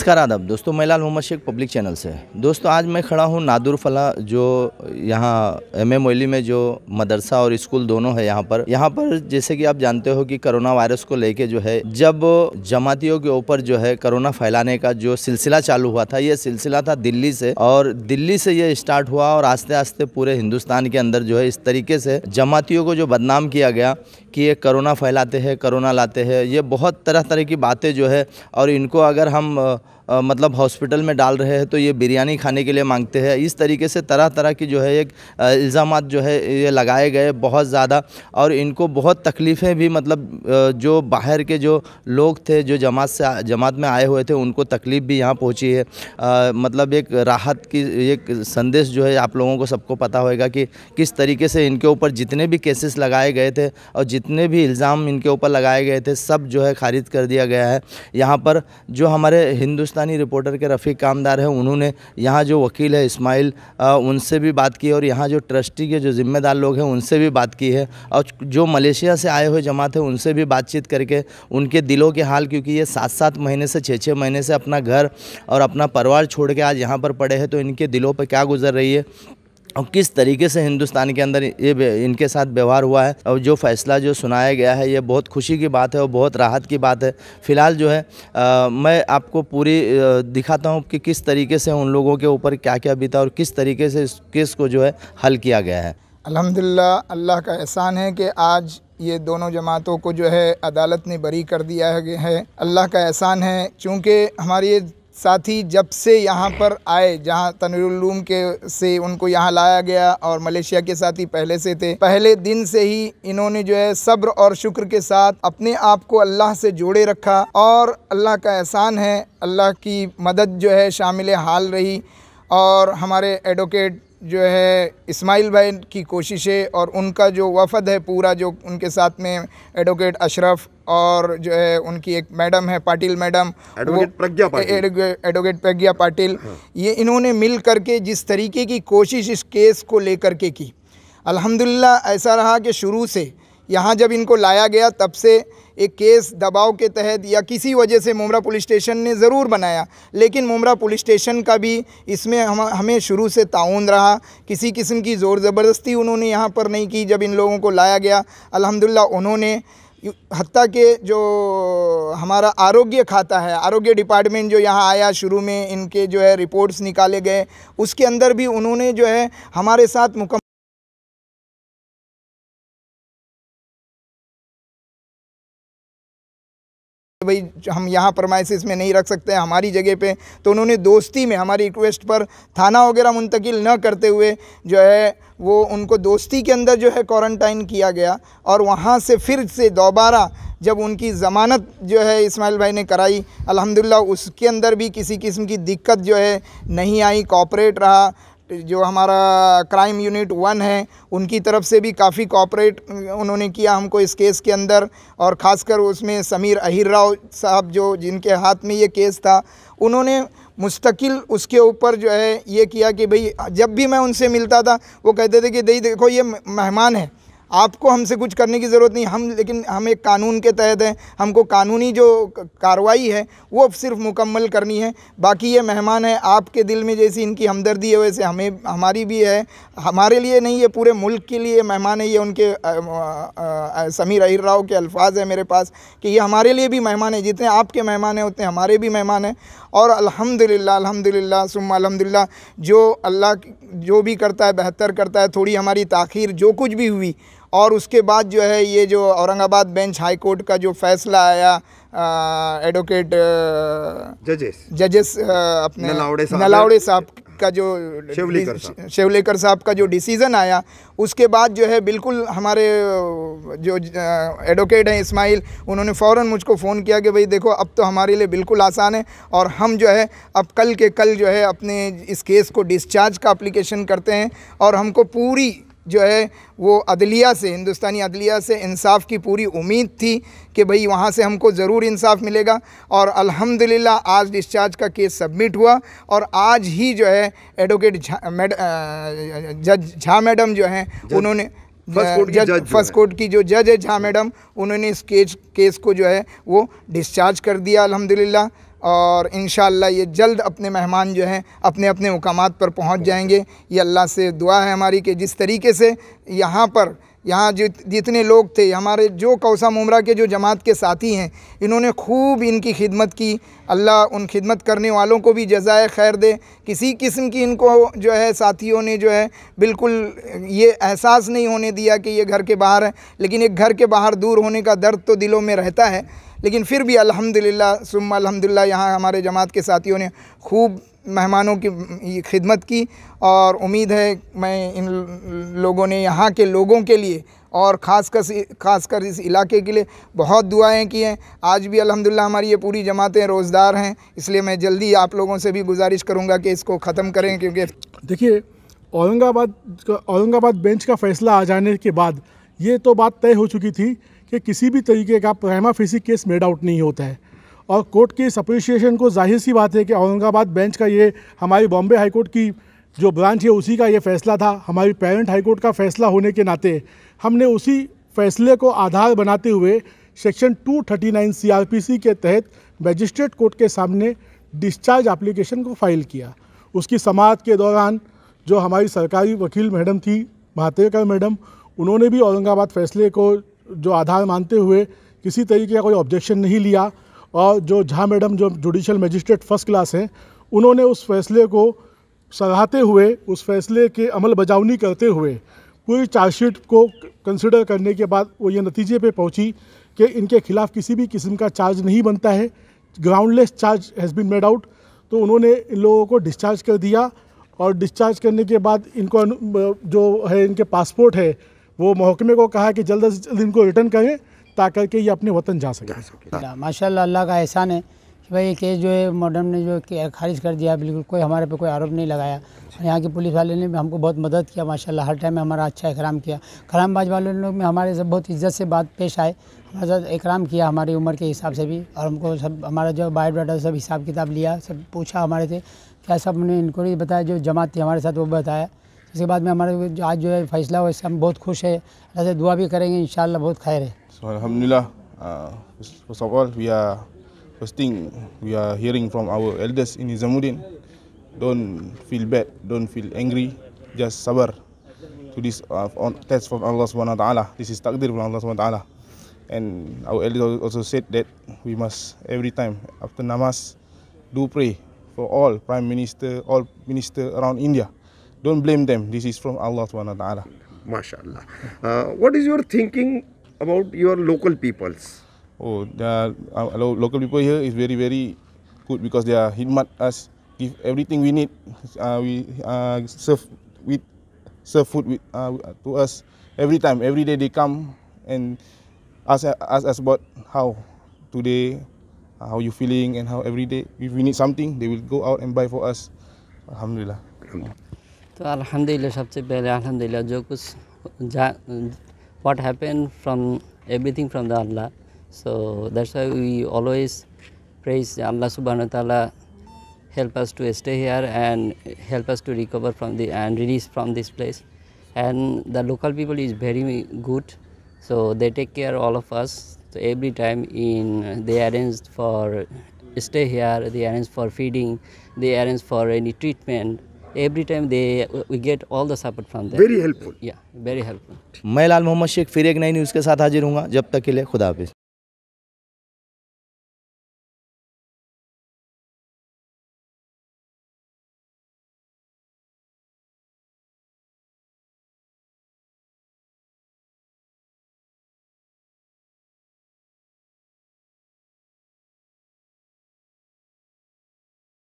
नमस्कार आदाब दोस्तों मैं लाल मोहम्मद शेख पब्लिक चैनल से दोस्तों आज मैं खड़ा हूँ नादुर फला जो यहाँ एम एम ओली में जो मदरसा और स्कूल दोनों है यहाँ पर यहाँ पर जैसे कि आप जानते हो कि कोरोना वायरस को लेके जो है जब जमातियों के ऊपर जो है कोरोना फैलाने का जो सिलसिला चालू हुआ था यह सिलसिला था दिल्ली से और दिल्ली से यह स्टार्ट हुआ और आस्ते आस्ते पूरे हिंदुस्तान के अंदर जो है इस तरीके से जमातियों को जो बदनाम किया गया कि ये कोरोना फैलाते हैं कोरोना लाते हैं ये बहुत तरह तरह की बातें जो है और इनको अगर हम आ, मतलब हॉस्पिटल में डाल रहे हैं तो ये बिरयानी खाने के लिए मांगते हैं इस तरीके से तरह तरह की जो है एक इल्ज़ाम जो है ये लगाए गए बहुत ज़्यादा और इनको बहुत तकलीफ़ें भी मतलब जो बाहर के जो लोग थे जो जमात से जमात में आए हुए थे उनको तकलीफ़ भी यहाँ पहुँची है आ, मतलब एक राहत की एक संदेश जो है आप लोगों को सबको पता होगा कि किस तरीके से इनके ऊपर जितने भी केसेस लगाए गए थे और जितने भी इल्ज़ाम इनके ऊपर लगाए गए थे सब जो है खारिज कर दिया गया है यहाँ पर जो हमारे हिंदुस्तान हिंदुस्तानी रिपोर्टर के रफ़ीक कामदार हैं उन्होंने यहाँ जो वकील है इस्माइल उनसे भी बात की और यहाँ जो ट्रस्टी के जो ज़िम्मेदार लोग हैं उनसे भी बात की है और जो मलेशिया से आए हुए जमात है उनसे भी बातचीत करके उनके दिलों के हाल क्योंकि ये सात सात महीने से छः छः महीने से अपना घर और अपना परिवार छोड़ के आज यहाँ पर पड़े हैं तो इनके दिलों पर क्या गुजर रही है और किस तरीके से हिंदुस्तान के अंदर ये इनके साथ व्यवहार हुआ है और जो फैसला जो सुनाया गया है ये बहुत खुशी की बात है और बहुत राहत की बात है फिलहाल जो है आ, मैं आपको पूरी दिखाता हूँ कि किस तरीके से उन लोगों के ऊपर क्या क्या बीता और किस तरीके से इस केस को जो है हल किया गया है अलहमदिल्ला अल्लाह का एहसान है कि आज ये दोनों जमातों को जो है अदालत ने बरी कर दिया है अल्लाह का एहसान है चूँकि हमारी ये साथ ही जब से यहाँ पर आए जहाँ तनवीरूम के से उनको यहाँ लाया गया और मलेशिया के साथी पहले से थे पहले दिन से ही इन्होंने जो है सब्र और शुक्र के साथ अपने आप को अल्लाह से जोड़े रखा और अल्लाह का एहसान है अल्लाह की मदद जो है शामिल हाल रही और हमारे एडवोकेट जो है इस्माइल भाई की कोशिशें और उनका जो वफद है पूरा जो उनके साथ में एडवोकेट अशरफ और जो है उनकी एक मैडम है Patil madam advocate Pragya Patil advocate Pragya Patil ये इन्होंने मिल करके जिस तरीके की कोशिश इस केस को लेकर के की अल्हम्दुलिल्लाह ऐसा रहा कि शुरू से यहाँ जब इनको लाया गया तब से एक केस दबाव के तहत या किसी वजह से मुमरा पुलिस स्टेशन ने ज़रूर बनाया लेकिन मुमरा पुलिस स्टेशन का भी इसमें हम हमें शुरू से ताउन रहा किसी किस्म की ज़ोर ज़बरदस्ती उन्होंने यहाँ पर नहीं की जब इन लोगों को लाया गया अलहमदिल्ला उन्होंने हती के जो हमारा आरोग्य खाता है आरोग्य डिपार्टमेंट जो यहाँ आया शुरू में इनके जो है रिपोर्ट्स निकाले गए उसके अंदर भी उन्होंने जो है हमारे साथ मुकम्मल भाई हम यहाँ परमाइसिस में नहीं रख सकते हमारी जगह पे तो उन्होंने दोस्ती में हमारी रिक्वेस्ट पर थाना वगैरह मुंतकिल न करते हुए जो है वो उनको दोस्ती के अंदर जो है क्वारंटाइन किया गया और वहाँ से फिर से दोबारा जब उनकी ज़मानत जो है इस्माइल भाई ने कराई अल्हम्दुलिल्लाह उसके अंदर भी किसी किस्म की दिक्कत जो है नहीं आई कॉपरेट रहा जो हमारा क्राइम यूनिट वन है उनकी तरफ से भी काफ़ी कॉपरेट उन्होंने किया हमको इस केस के अंदर और ख़ासकर उसमें समीर अहिर राव साहब जो जिनके हाथ में ये केस था उन्होंने मुस्तकिल उसके ऊपर जो है ये किया कि भाई जब भी मैं उनसे मिलता था वो कहते थे कि दही देखो ये मेहमान है आपको हमसे कुछ करने की ज़रूरत नहीं हम लेकिन हम एक कानून के तहत हैं हमको कानूनी जो कार्रवाई है वो सिर्फ मुकम्मल करनी है बाकी ये मेहमान है आपके दिल में जैसी इनकी हमदर्दी है वैसे हमें हमारी भी है हमारे लिए नहीं ये पूरे मुल्क के लिए मेहमान है ये उनके समीर अहिर राव के अल्फाज है मेरे पास कि ये हमारे लिए भी मेहमान है जितने आपके मेहमान हैं उतने हमारे भी मेहमान हैं और अल्हम्दुलिल्लाह अल्हम्दुलिल्लाह सुम अल्हम्दुलिल्लाह जो अल्लाह जो भी करता है बेहतर करता है थोड़ी हमारी ताखीर जो कुछ भी हुई और उसके बाद जो है ये जो औरंगाबाद बेंच हाई कोर्ट का जो फैसला आया एडवोकेट जजेस जजेस अपने नलावड़े साहब का जो शेवलेकर साहब का जो डिसीज़न आया उसके बाद जो है बिल्कुल हमारे जो एडवोकेट हैं इस्माइल उन्होंने फ़ौर मुझको फ़ोन किया कि भाई देखो अब तो हमारे लिए बिल्कुल आसान है और हम जो है अब कल के कल जो है अपने इस केस को डिस्चार्ज का अप्लीकेशन करते हैं और हमको पूरी जो है वो अदलिया से हिंदुस्तानी अदलिया से इंसाफ की पूरी उम्मीद थी कि भाई वहाँ से हमको ज़रूर इंसाफ मिलेगा और अल्हम्दुलिल्लाह आज डिस्चार्ज का केस सबमिट हुआ और आज ही जो है एडवोकेट जज झा मैडम जो हैं उन्होंने फर्स्ट कोर्ट की जो जज है झा मैडम उन्होंने इस केस केस को जो है वो डिस्चार्ज कर दिया अलहमदिल्ला और इन ये जल्द अपने मेहमान जो हैं अपने अपने मकाम पर पहुँच जाएँगे ये अल्लाह से दुआ है हमारी कि जिस तरीके से यहाँ पर यहाँ जित जितने लोग थे हमारे जो कौसा मुमरा के जो जमात के साथी हैं इन्होंने खूब इनकी खिदमत की अल्लाह उन खिदमत करने वालों को भी जजाय खैर दे किसी किस्म की इनको जो है साथियों ने जो है बिल्कुल ये एहसास नहीं होने दिया कि ये घर के बाहर है लेकिन एक घर के बाहर दूर होने का दर्द तो दिलों में रहता है लेकिन फिर भी अल्हम्दुलिल्लाह सुम्मा अल्हम्दुलिल्लाह यहाँ हमारे जमात के साथियों ने खूब मेहमानों की खिदमत की और उम्मीद है मैं इन लोगों ने यहाँ के लोगों के लिए और ख़ास कर ख़ास कर इस इलाके के लिए बहुत दुआएं की हैं आज भी अल्हम्दुलिल्लाह हमारी ये पूरी जमातें रोज़दार हैं इसलिए मैं जल्दी आप लोगों से भी गुजारिश करूँगा कि इसको ख़त्म करें क्योंकि देखिए औरंगाबाद औरंगाबाद बेंच का फ़ैसला आ जाने के बाद ये तो बात तय हो चुकी थी कि किसी भी तरीके का prima facie case made out नहीं होता है और कोर्ट के इस अप्रिसिएशन को जाहिर सी बात है कि औरंगाबाद बेंच का ये हमारी बॉम्बे हाईकोर्ट की जो ब्रांच है उसी का ये फैसला था हमारी पेरेंट हाईकोर्ट का फैसला होने के नाते हमने उसी फैसले को आधार बनाते हुए सेक्शन 239 सीआरपीसी के तहत मजिस्ट्रेट कोर्ट के सामने डिस्चार्ज एप्लीकेशन को फाइल किया उसकी समाप्त के दौरान जो हमारी सरकारी वकील मैडम थी महातेकर मैडम उन्होंने भी औरंगाबाद फैसले को जो आधार मानते हुए किसी तरीके का कोई ऑब्जेक्शन नहीं लिया और जो झा मैडम जो जुडिशल मजिस्ट्रेट फर्स्ट क्लास हैं उन्होंने उस फैसले को सराहते हुए उस फैसले के अमल बजावनी करते हुए पूरी चार्जशीट को कंसिडर करने के बाद वो ये नतीजे पे पहुंची कि इनके खिलाफ किसी भी किस्म का चार्ज नहीं बनता है groundless charge has been made out तो उन्होंने इन लोगों को डिस्चार्ज कर दिया और डिस्चार्ज करने के बाद इनको जो है इनके पासपोर्ट है वो महकमे को कहा कि जल्द अज़ जल्द इनको रिटर्न करें ताकि के ये अपने वतन जा सके माशा अल्लाह का एहसान है कि भाई ये केस जो है मॉडर्न ने जो खारिज कर दिया बिल्कुल कोई हमारे पे कोई आरोप नहीं लगाया यहाँ के पुलिस वाले ने भी हमको बहुत मदद किया माशाल्लाह हर टाइम में हमारा अच्छा इकराम किया खरामबाज वाले लोग में हमारे सब बहुत इज्जत से बात पेश आए हमारे साथ इकराम किया हमारी उम्र के हिसाब से भी और हमको सब हमारा जो बायोडाटा सब हिसाब किताब लिया सब पूछा हमारे से क्या सब ने इंक्वायरी बताया जो जमात थी हमारे साथ वो बताया इसके बाद में हमारे आज जो है फैसला हुआ इससे हम बहुत खुश है अल्लाह दुआ भी करेंगे इन बहुत खैर है अलहमदिल्लास्टिंग we are hearing from our elders in Nizamuddin don't feel bad don't feel angry just सबर to this test this is तकदीर from and our elders also said we must every time after नमाज do pray for all prime minister all minister around India Don't blame them. This is from Allah subhanahu wa ta'ala. MashaAllah. Uh, what is your thinking about your local peoples? Oh, the uh, local people here is very, very good because they are hidmat us, give everything we need. Uh, we uh, serve with serve food with, uh, to us every time. Every day they come and ask, ask us about how today, uh, how you feeling and how every day. If we need something, they will go out and buy for us. Alhamdulillah. Alhamdulillah. তো আলহামদুলিল্লাহ সবচেয়ে পেলে আলহামদুলিল্লাহ যো কুছ যা what happen from everything from the Allah so that's why we always pray Allah সুবাহন তালা help us to stay here and help us to recover from the and release from this place and the local people is very good so they take care all of us so every time in they arrange for stay here they arrange for feeding they arrange for any treatment every time they we get all the support from they very helpful yeah very helpful मैं लाल मोहम्मद शेख फिर एक नई news के साथ हाजिर हूँ जब तक के लिए खुदा